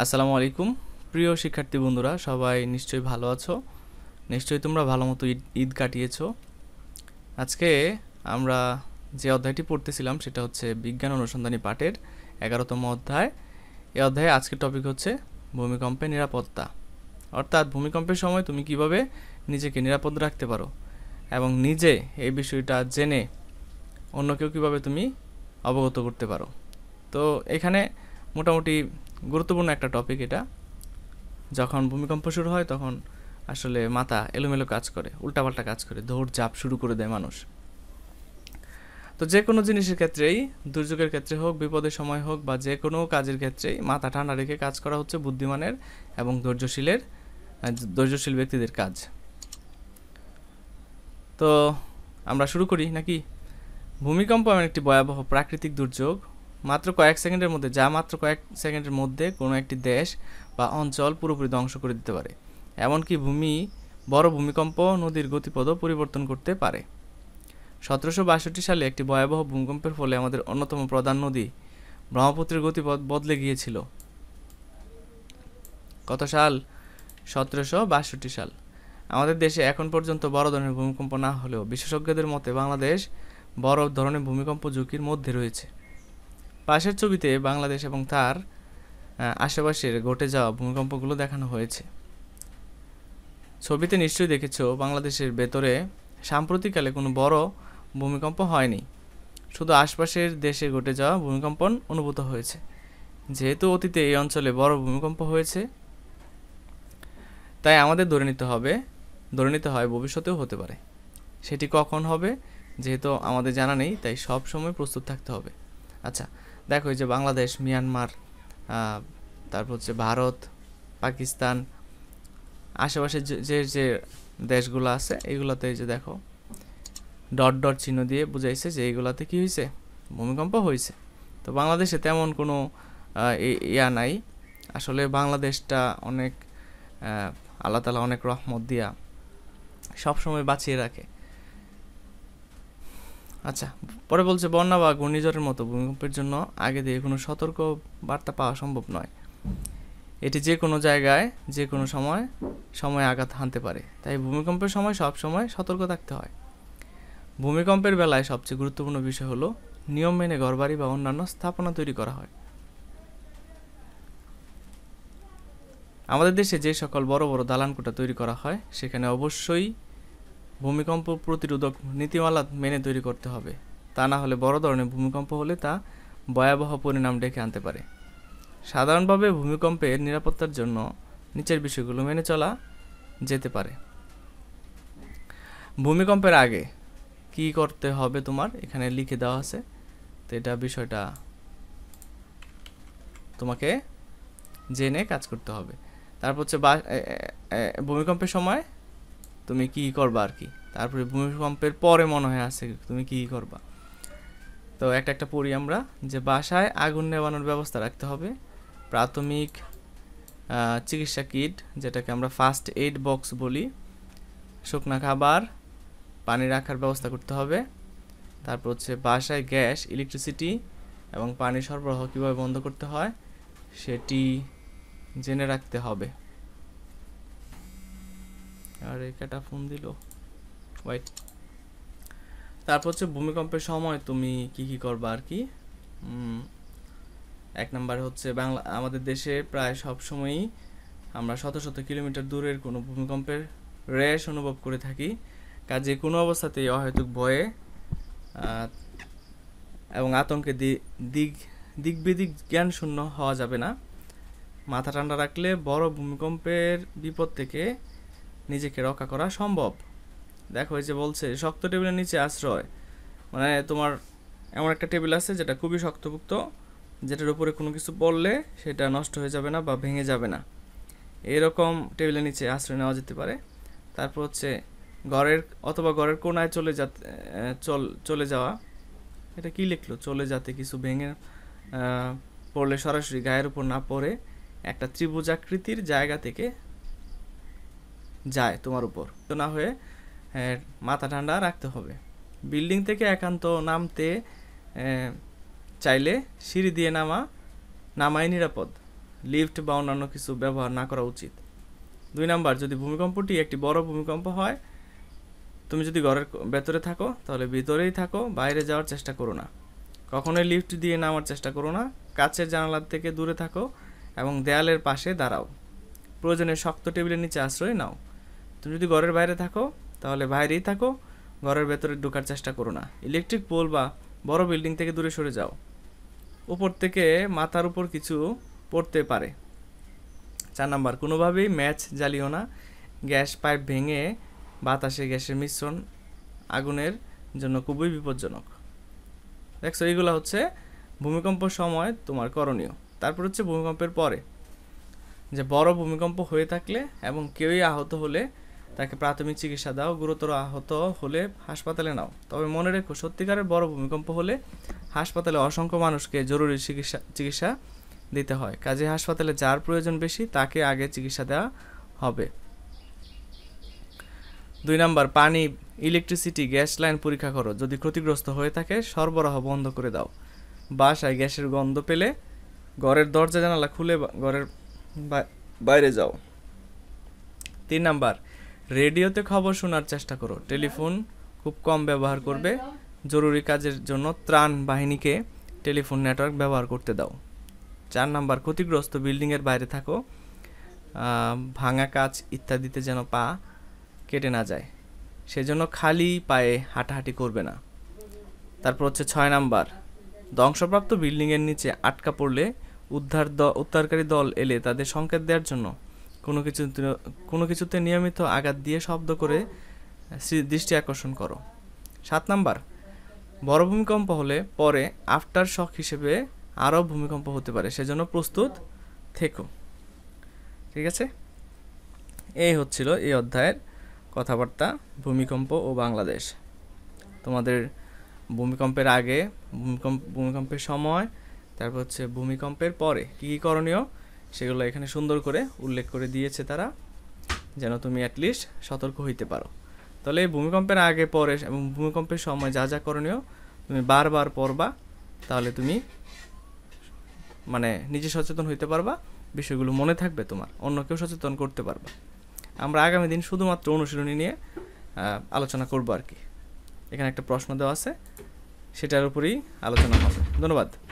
আসসালামু আলাইকুম প্রিয় শিক্ষার্থী বন্ধুরা সবাই নিশ্চয়ই ভালো আছো নিশ্চয়ই তোমরা ভালো মতো ঈদ কাটিয়েছো আজকে আমরা যে অধ্যায়টি পড়তেছিলাম সেটা হচ্ছে বিজ্ঞান অনুসন্ধানী পাঠের এগারোতম অধ্যায় এই অধ্যায়ে আজকের টপিক হচ্ছে ভূমিকম্পের নিরাপত্তা অর্থাৎ ভূমিকম্পের সময় তুমি কিভাবে নিজেকে নিরাপদ রাখতে পারো এবং নিজে এই বিষয়টা জেনে অন্যকেও কীভাবে তুমি অবগত করতে পারো তো এখানে মোটামুটি গুরুত্বপূর্ণ একটা টপিক এটা যখন ভূমিকম্প শুরু হয় তখন আসলে মাথা এলোমেলো কাজ করে উল্টাপাল্টা কাজ করে দৌড় জাপ শুরু করে দেয় মানুষ তো যে কোনো জিনিসের ক্ষেত্রেই দুর্যোগের ক্ষেত্রে হোক বিপদের সময় হোক বা যে কোনো কাজের ক্ষেত্রেই মাথা ঠান্ডা রেখে কাজ করা হচ্ছে বুদ্ধিমানের এবং ধৈর্যশীলের ধৈর্যশীল ব্যক্তিদের কাজ তো আমরা শুরু করি নাকি ভূমিকম্প এমন একটি ভয়াবহ প্রাকৃতিক দুর্যোগ মাত্র কয়েক সেকেন্ডের মধ্যে যা মাত্র কয়েক সেকেন্ডের মধ্যে কোনো একটি দেশ বা অঞ্চল পুরোপুরি ধ্বংস করে দিতে পারে এমনকি ভূমি বড় ভূমিকম্প নদীর গতিপথও পরিবর্তন করতে পারে সতেরোশো বাষট্টি সালে একটি ভয়াবহ ভূমিকম্পের ফলে আমাদের অন্যতম প্রধান নদী ব্রহ্মপুত্রের গতিপথ বদলে গিয়েছিল কত সাল সতেরোশো বাষট্টি সাল আমাদের দেশে এখন পর্যন্ত বড় ধরনের ভূমিকম্প না হলেও বিশেষজ্ঞদের মতে বাংলাদেশ বড় ধরনের ভূমিকম্প ঝুঁকির মধ্যে রয়েছে পাশের ছবিতে বাংলাদেশ এবং তার আশেপাশের ঘটে যাওয়া ভূমিকম্পগুলো দেখানো হয়েছে ছবিতে নিশ্চয়ই দেখেছ বাংলাদেশের ভেতরে সাম্প্রতিককালে কোনো বড় ভূমিকম্প হয়নি শুধু আশপাশের দেশে ঘটে যাওয়া ভূমিকম্পন অনুভূত হয়েছে যেহেতু অতীতে এই অঞ্চলে বড় ভূমিকম্প হয়েছে তাই আমাদের ধরে নিতে হবে ধরে নিতে হয় ভবিষ্যতেও হতে পারে সেটি কখন হবে যেহেতু আমাদের জানা নেই তাই সব সময় প্রস্তুত থাকতে হবে আচ্ছা দেখো যে বাংলাদেশ মিয়ানমার তারপর হচ্ছে ভারত পাকিস্তান আশেপাশে যে যে দেশগুলো আছে এইগুলোতে এই যে দেখো ডট ডট চিহ্ন দিয়ে বুঝাইছে যে এইগুলাতে কি হয়েছে ভূমিকম্প হয়েছে তো বাংলাদেশে তেমন কোনো ইয়া নাই আসলে বাংলাদেশটা অনেক আল্লাহ তালা অনেক রহমত দিয়া সবসময় বাঁচিয়ে রাখে আচ্ছা পরে বলছে বন্যা বা ঘূর্ণিঝড়ের মতো ভূমিকম্পের জন্য আগে দিয়ে কোনো সতর্ক বার্তা পাওয়া সম্ভব নয় এটি যে কোনো জায়গায় যে কোনো সময় সময় আঘাত হানতে পারে তাই ভূমিকম্পের সময় সব সময় সতর্ক থাকতে হয় ভূমিকম্পের বেলায় সবচেয়ে গুরুত্বপূর্ণ বিষয় হলো নিয়ম মেনে ঘরবাড়ি বা অন্যান্য স্থাপনা তৈরি করা হয় আমাদের দেশে যে সকল বড় বড় দালানকোটা তৈরি করা হয় সেখানে অবশ্যই ভূমিকম্প প্রতিরোধক নীতিমালা মেনে তৈরি করতে হবে তা না হলে বড় ধরনের ভূমিকম্প হলে তা ভয়াবহ পরিণাম ডেকে আনতে পারে সাধারণভাবে ভূমিকম্পের নিরাপত্তার জন্য নিচের বিষয়গুলো মেনে চলা যেতে পারে ভূমিকম্পের আগে কি করতে হবে তোমার এখানে লিখে দেওয়া আছে তো এটা বিষয়টা তোমাকে জেনে কাজ করতে হবে তারপর হচ্ছে ভূমিকম্পের সময় তুমি কি করবা আর কি তারপরে ভূমিকম্পের পরে মনে হয় আছে তুমি কি করবা তো একটা একটা পড়ি আমরা যে বাসায় আগুন নেবানোর ব্যবস্থা রাখতে হবে প্রাথমিক চিকিৎসা কিট যেটাকে আমরা ফার্স্ট এইড বক্স বলি শুকনা খাবার পানি রাখার ব্যবস্থা করতে হবে তারপর হচ্ছে বাসায় গ্যাস ইলেকট্রিসিটি এবং পানি সরবরাহ কীভাবে বন্ধ করতে হয় সেটি জেনে রাখতে হবে আর একটা ফোন দিল ওয়াইট তারপর হচ্ছে ভূমিকম্পের সময় তুমি কি কি করবা আর কি এক নাম্বার হচ্ছে বাংলা আমাদের দেশে প্রায় সব সময়ই আমরা শত শত কিলোমিটার দূরের কোনো ভূমিকম্পের র্যাশ অনুভব করে থাকি কাজে কোনো অবস্থাতেই অহেতুক ভয়ে এবং আতঙ্কে দিক দিকবেদিক জ্ঞান শূন্য হওয়া যাবে না মাথা ঠান্ডা রাখলে বড় ভূমিকম্পের বিপদ থেকে নিজেকে রক্ষা করা সম্ভব দেখো এই যে বলছে শক্ত টেবিলের নিচে আশ্রয় মানে তোমার এমন একটা টেবিল আছে যেটা খুবই শক্তভুক্ত যেটার উপরে কোনো কিছু পড়লে সেটা নষ্ট হয়ে যাবে না বা ভেঙে যাবে না এরকম টেবিলের নিচে আশ্রয় নেওয়া যেতে পারে তারপর হচ্ছে ঘরের অথবা ঘরের কোনায় চলে যাতে চলে যাওয়া এটা কি লিখলো চলে যাতে কিছু ভেঙে পড়লে সরাসরি গায়ের উপর না পড়ে একটা ত্রিভুজাকৃতির জায়গা থেকে যায় তোমার উপর তো না হয়ে মাথা ঠান্ডা রাখতে হবে বিল্ডিং থেকে একান্ত নামতে চাইলে সিঁড়ি দিয়ে নামা নামাই নিরাপদ লিফট বা অন্যান্য কিছু ব্যবহার না করা উচিত দুই নাম্বার যদি ভূমিকম্পটি একটি বড় ভূমিকম্প হয় তুমি যদি ঘরের ভেতরে থাকো তাহলে ভিতরেই থাকো বাইরে যাওয়ার চেষ্টা করো না কখনোই লিফট দিয়ে নামার চেষ্টা করো না কাছের জানালার থেকে দূরে থাকো এবং দেয়ালের পাশে দাঁড়াও প্রয়োজনে শক্ত টেবিলের নিচে আশ্রয় নাও তুমি যদি ঘরের বাইরে থাকো তাহলে বাইরেই থাকো ঘরের ভেতরে ঢোকার চেষ্টা করো না ইলেকট্রিক পোল বা বড় বিল্ডিং থেকে দূরে সরে যাও উপর থেকে মাথার উপর কিছু পড়তে পারে চার নাম্বার কোনোভাবেই ম্যাচ জ্বালিও না গ্যাস পাইপ ভেঙে বাতাসে গ্যাসের মিশ্রণ আগুনের জন্য খুবই বিপজ্জনক দেখছো এইগুলো হচ্ছে ভূমিকম্প সময় তোমার করণীয় তারপর হচ্ছে ভূমিকম্পের পরে যে বড় ভূমিকম্প হয়ে থাকলে এবং কেউই আহত হলে তাকে প্রাথমিক চিকিৎসা দাও গুরুতর আহত হলে হাসপাতালে নাও তবে মনে রেখো সত্যিকারের বড় ভূমিকম্প হলে হাসপাতালে অসংখ্য মানুষকে জরুরি চিকিৎসা চিকিৎসা দিতে হয় কাজে হাসপাতালে যার প্রয়োজন বেশি তাকে আগে চিকিৎসা দেওয়া হবে দুই নাম্বার পানি ইলেকট্রিসিটি গ্যাস লাইন পরীক্ষা করো যদি ক্ষতিগ্রস্ত হয়ে থাকে সরবরাহ বন্ধ করে দাও বাসায় গ্যাসের গন্ধ পেলে ঘরের দরজা জানালা খুলে ঘরের বাইরে যাও তিন নাম্বার রেডিওতে খবর শোনার চেষ্টা করো টেলিফোন খুব কম ব্যবহার করবে জরুরি কাজের জন্য ত্রাণ বাহিনীকে টেলিফোন নেটওয়ার্ক ব্যবহার করতে দাও চার নাম্বার ক্ষতিগ্রস্ত বিল্ডিংয়ের বাইরে থাকো ভাঙা কাজ ইত্যাদিতে যেন পা কেটে না যায় সেজন্য খালি পায়ে হাঁটাহাঁটি করবে না তারপর হচ্ছে ছয় নাম্বার ধ্বংসপ্রাপ্ত বিল্ডিংয়ের নিচে আটকা পড়লে উদ্ধার উদ্ধারকারী দল এলে তাদের সংকেত দেওয়ার জন্য কোনো কিছু কোনো কিছুতে নিয়মিত আঘাত দিয়ে শব্দ করে দৃষ্টি আকর্ষণ করো সাত নাম্বার বড় ভূমিকম্প হলে পরে আফটার শক হিসেবে আরও ভূমিকম্প হতে পারে সেজন্য প্রস্তুত থেকো ঠিক আছে এই হচ্ছিল এই অধ্যায়ের কথাবার্তা ভূমিকম্প ও বাংলাদেশ তোমাদের ভূমিকম্পের আগে ভূমিকম্প ভূমিকম্পের সময় তারপর হচ্ছে ভূমিকম্পের পরে কী কী করণীয় সেগুলো এখানে সুন্দর করে উল্লেখ করে দিয়েছে তারা যেন তুমি অ্যাটলিস্ট সতর্ক হইতে পারো তাহলে ভূমিকম্পের আগে পরে এবং ভূমিকম্পের সময় যা যা করণীয় তুমি বারবার পড়বা তাহলে তুমি মানে নিজে সচেতন হইতে পারবা বিষয়গুলো মনে থাকবে তোমার অন্যকেও সচেতন করতে পারবা আমরা আগামী দিন শুধুমাত্র অনুশীলনী নিয়ে আলোচনা করবো আর কি এখানে একটা প্রশ্ন দেওয়া আছে সেটার উপরেই আলোচনা হবে ধন্যবাদ